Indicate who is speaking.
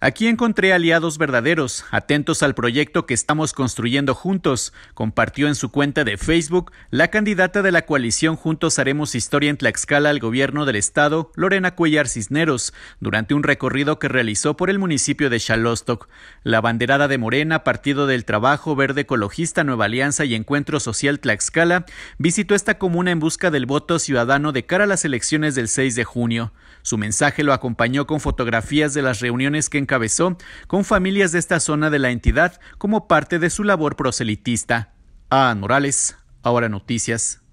Speaker 1: Aquí encontré aliados verdaderos, atentos al proyecto que estamos construyendo juntos, compartió en su cuenta de Facebook la candidata de la coalición Juntos Haremos Historia en Tlaxcala al gobierno del estado, Lorena Cuellar Cisneros, durante un recorrido que realizó por el municipio de Shalostock. La banderada de Morena, Partido del Trabajo, Verde Ecologista, Nueva Alianza y Encuentro Social Tlaxcala, visitó esta comuna en busca del voto ciudadano de cara a las elecciones del 6 de junio. Su mensaje lo acompañó con fotografías de las reuniones que cabezó con familias de esta zona de la entidad como parte de su labor proselitista. Ah, Morales, ahora noticias.